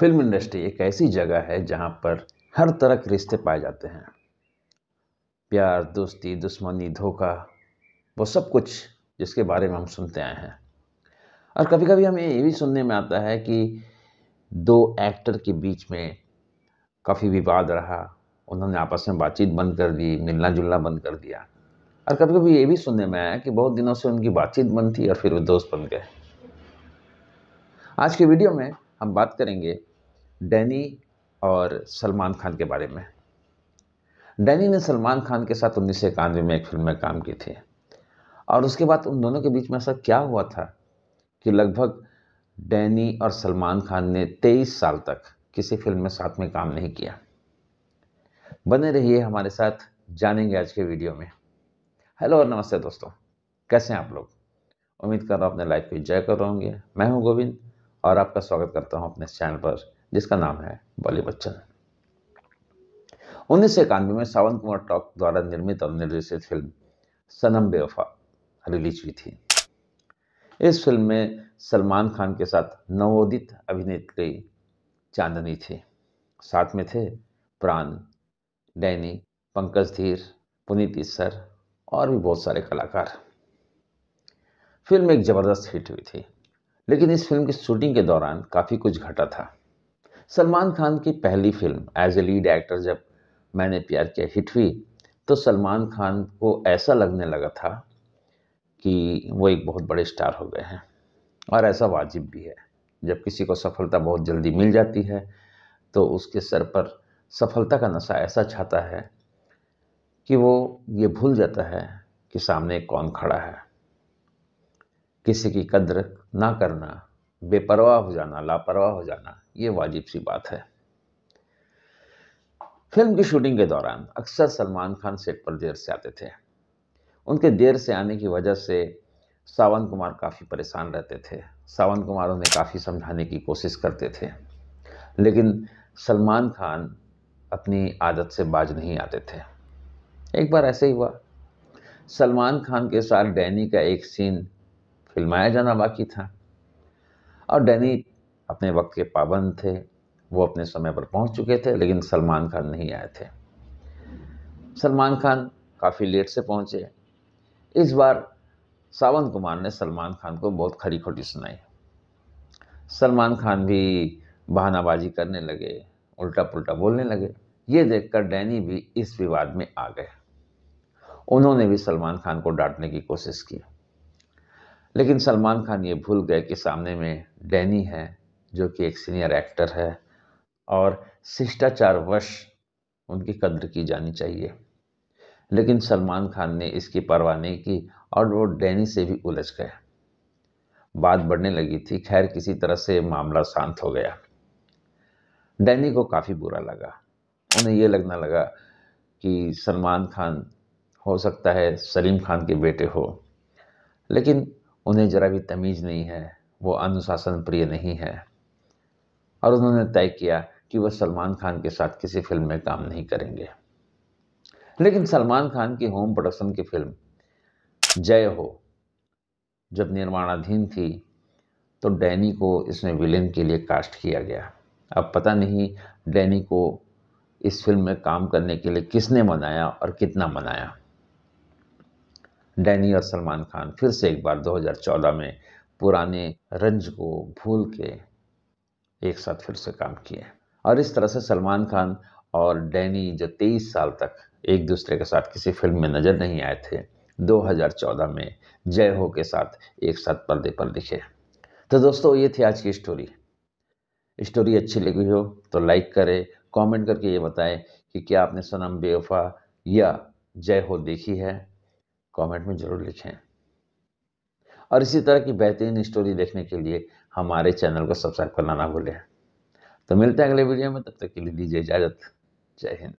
film industry एक ऐसी जगह है जहाँ पर हर तरह के रिश्ते पाए जाते हैं प्यार दोस्ती दुश्मनी धोखा वो सब कुछ जिसके बारे में हम सुनते आए हैं और कभी कभी हमें ये भी सुनने में आता है कि दो एक्टर के बीच में काफ़ी विवाद रहा उन्होंने आपस में बातचीत बंद कर दी मिलना जुलना बंद कर दिया और कभी कभी ये भी सुनने में आया कि बहुत दिनों से उनकी बातचीत बंद थी और फिर वो दोस्त बन गए आज के वीडियो में हम बात करेंगे डैनी और सलमान खान के बारे में डैनी ने सलमान खान के साथ उन्नीस सौ में एक फिल्म में काम की थी और उसके बाद उन दोनों के बीच में ऐसा क्या हुआ था कि लगभग डैनी और सलमान खान ने 23 साल तक किसी फिल्म में साथ में काम नहीं किया बने रहिए हमारे साथ जानेंगे आज के वीडियो में हेलो और नमस्ते दोस्तों कैसे हैं आप लोग उम्मीद कर रहा हूँ अपने लाइफ को एंजॉय कर रहे होंगे मैं हूँ गोविंद और आपका स्वागत करता हूँ अपने चैनल पर जिसका नाम है बॉली बच्चन उन्नीस सौ इक्यानवे में सावन कुमार टॉक द्वारा निर्मित और निर्देशित फिल्म सनम बेवफा रिलीज हुई थी इस फिल्म में सलमान खान के साथ नवोदित अभिनेत्री चांदनी थी साथ में थे प्राण डैनी पंकज धीर पुनीत ईसर और भी बहुत सारे कलाकार फिल्म एक ज़बरदस्त हिट हुई थी लेकिन इस फिल्म की शूटिंग के दौरान काफ़ी कुछ घटा था सलमान खान की पहली film as a lead actor जब मैंने प्यार किया हिट हुई तो सलमान खान को ऐसा लगने लगा था कि वो एक बहुत बड़े स्टार हो गए हैं और ऐसा वाजिब भी है जब किसी को सफलता बहुत जल्दी मिल जाती है तो उसके सर पर सफलता का नशा ऐसा छाता है कि वो ये भूल जाता है कि सामने कौन खड़ा है किसी की कद्र ना करना बेपरवाह हो जाना लापरवाह हो जाना ये वाजिब सी बात है फिल्म की शूटिंग के दौरान अक्सर सलमान खान सेट पर देर से आते थे उनके देर से आने की वजह से सावन कुमार काफ़ी परेशान रहते थे सावन कुमार उन्हें काफ़ी समझाने की कोशिश करते थे लेकिन सलमान खान अपनी आदत से बाज नहीं आते थे एक बार ऐसे ही हुआ सलमान खान के साथ डैनी का एक सीन फिल्माया जाना बाकी था और डैनी अपने वक्त के पाबंद थे वो अपने समय पर पहुंच चुके थे लेकिन सलमान खान नहीं आए थे सलमान खान काफ़ी लेट से पहुंचे इस बार सावंत कुमार ने सलमान खान को बहुत खरी खोटी सुनाई सलमान खान भी बहानाबाजी करने लगे उल्टा पुल्टा बोलने लगे ये देखकर डैनी भी इस विवाद में आ गए उन्होंने भी सलमान खान को डांटने की कोशिश की लेकिन सलमान खान ये भूल गए कि सामने में डैनी है जो कि एक सीनियर एक्टर है और शिष्टाचार वश उनकी कद्र की जानी चाहिए लेकिन सलमान खान ने इसकी परवाह नहीं की और वो डैनी से भी उलझ गए बात बढ़ने लगी थी खैर किसी तरह से मामला शांत हो गया डैनी को काफ़ी बुरा लगा उन्हें यह लगने लगा कि सलमान खान हो सकता है सलीम खान के बेटे हो लेकिन उन्हें जरा भी तमीज़ नहीं है वो अनुशासन प्रिय नहीं है और उन्होंने तय किया कि वह सलमान खान के साथ किसी फिल्म में काम नहीं करेंगे लेकिन सलमान खान की होम प्रोडक्शन की फिल्म जय हो जब निर्माणाधीन थी तो डैनी को इसमें विलेन के लिए कास्ट किया गया अब पता नहीं डैनी को इस फिल्म में काम करने के लिए किसने मनाया और कितना मनाया डैनी और सलमान खान फिर से एक बार 2014 में पुराने रंज को भूल के एक साथ फिर से काम किए और इस तरह से सलमान खान और डैनी जो 23 साल तक एक दूसरे के साथ किसी फिल्म में नज़र नहीं आए थे 2014 में जय हो के साथ एक साथ पर्दे पर दिखे तो दोस्तों ये थी आज की स्टोरी स्टोरी अच्छी लगी हो तो लाइक करें कमेंट करके ये बताएं कि क्या आपने सनम बेवफा या जय हो देखी है कमेंट में ज़रूर लिखें और इसी तरह की बेहतरीन स्टोरी देखने के लिए हमारे चैनल को सब्सक्राइब करना ना भूलें तो मिलते हैं अगले वीडियो में तब तक के लिए दीजिए इजाज़त जय हिंद